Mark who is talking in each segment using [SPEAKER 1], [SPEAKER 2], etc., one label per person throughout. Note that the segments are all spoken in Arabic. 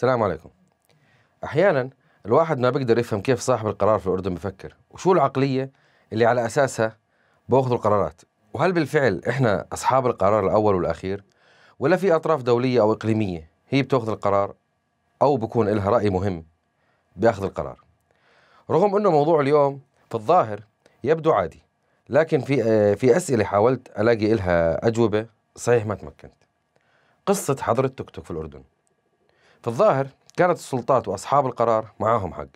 [SPEAKER 1] السلام عليكم احيانا الواحد ما بيقدر يفهم كيف صاحب القرار في الاردن بفكر وشو العقليه اللي على اساسها باخذ القرارات وهل بالفعل احنا اصحاب القرار الاول والاخير ولا في اطراف دوليه او اقليميه هي بتاخذ القرار او بكون لها راي مهم باخذ القرار رغم انه موضوع اليوم في الظاهر يبدو عادي لكن في آه، في اسئله حاولت الاقي لها اجوبه صحيح ما تمكنت قصه حضره توك توك في الاردن في الظاهر كانت السلطات واصحاب القرار معاهم حق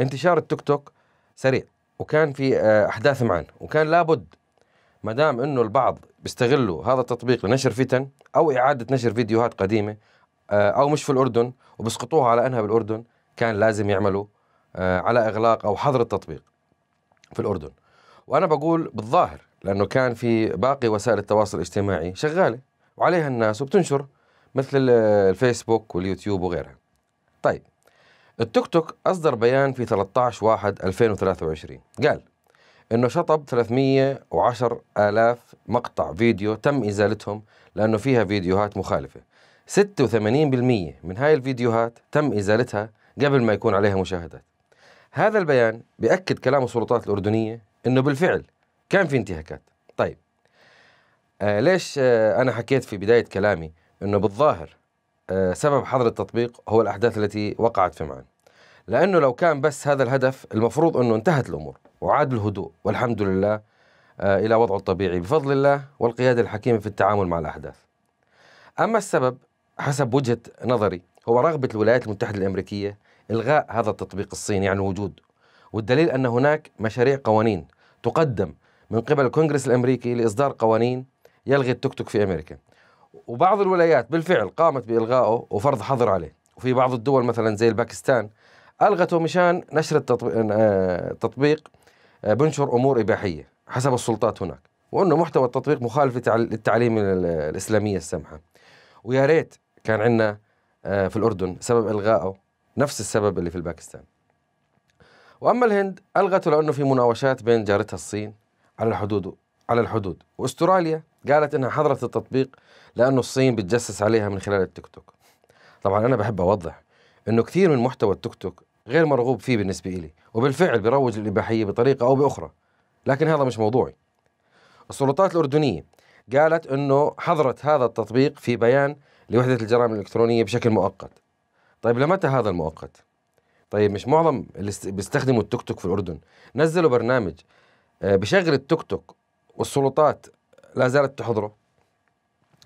[SPEAKER 1] انتشار التيك توك سريع وكان في آه، احداث معن وكان لابد ما دام انه البعض بيستغلوا هذا التطبيق لنشر فتن او اعاده نشر فيديوهات قديمه آه، او مش في الاردن وبسقطوها على انها بالاردن كان لازم يعملوا آه، على اغلاق او حظر التطبيق في الاردن وانا بقول بالظاهر لانه كان في باقي وسائل التواصل الاجتماعي شغاله وعليها الناس وبتنشر مثل الفيسبوك واليوتيوب وغيرها طيب التيك توك أصدر بيان في 13 واحد 2023 قال انه شطب 310 الاف مقطع فيديو تم ازالتهم لانه فيها فيديوهات مخالفه 86% من هاي الفيديوهات تم ازالتها قبل ما يكون عليها مشاهدات هذا البيان بأكد كلام السلطات الأردنية أنه بالفعل كان في انتهاكات طيب آه ليش آه أنا حكيت في بداية كلامي انه بالظاهر آه، سبب حظر التطبيق هو الاحداث التي وقعت في معن لانه لو كان بس هذا الهدف المفروض انه انتهت الامور وعاد الهدوء والحمد لله آه، الى وضعه الطبيعي بفضل الله والقياده الحكيمه في التعامل مع الاحداث. اما السبب حسب وجهه نظري هو رغبه الولايات المتحده الامريكيه الغاء هذا التطبيق الصيني عن الوجود والدليل ان هناك مشاريع قوانين تقدم من قبل الكونغرس الامريكي لاصدار قوانين يلغي التوك توك في امريكا وبعض الولايات بالفعل قامت بإلغائه وفرض حظر عليه وفي بعض الدول مثلا زي الباكستان ألغته مشان نشر التطبيق آه، آه، بنشر أمور إباحية حسب السلطات هناك وأنه محتوى التطبيق مخالف للتعليم الإسلامية السمحه ويا ريت كان عندنا آه، في الأردن سبب إلغائه نفس السبب اللي في الباكستان وأما الهند ألغته لأنه في مناوشات بين جارتها الصين على الحدود على الحدود واستراليا قالت انها حظرت التطبيق لانه الصين بتجسس عليها من خلال التيك توك طبعا انا بحب اوضح انه كثير من محتوى التيك توك غير مرغوب فيه بالنسبه إلي وبالفعل بيروج للاباحيه بطريقه او باخرى لكن هذا مش موضوعي السلطات الاردنيه قالت انه حظرت هذا التطبيق في بيان لوحده الجرائم الالكترونيه بشكل مؤقت طيب لمتى هذا المؤقت طيب مش معظم اللي بيستخدموا التيك توك في الاردن نزلوا برنامج آه، بشغل التيك توك والسلطات لا زالت تحضره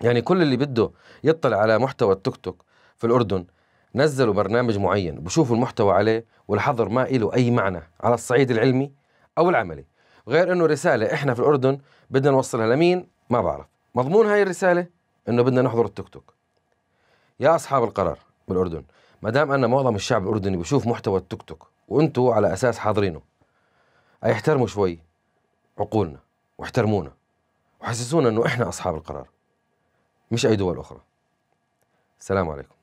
[SPEAKER 1] يعني كل اللي بده يطلع على محتوى التيك توك في الأردن نزلوا برنامج معين بشوفوا المحتوى عليه والحظر ما له أي معنى على الصعيد العلمي أو العملي غير أنه رسالة إحنا في الأردن بدنا نوصلها لمين ما بعرف مضمون هاي الرسالة أنه بدنا نحضر التيك توك يا أصحاب القرار بالأردن ما دام أن معظم الشعب الأردني بشوف محتوى التيك توك وأنتوا على أساس حاضرينه احترموا شوي عقولنا واحترمونا وحسسونا انه احنا اصحاب القرار مش اي دول اخرى السلام عليكم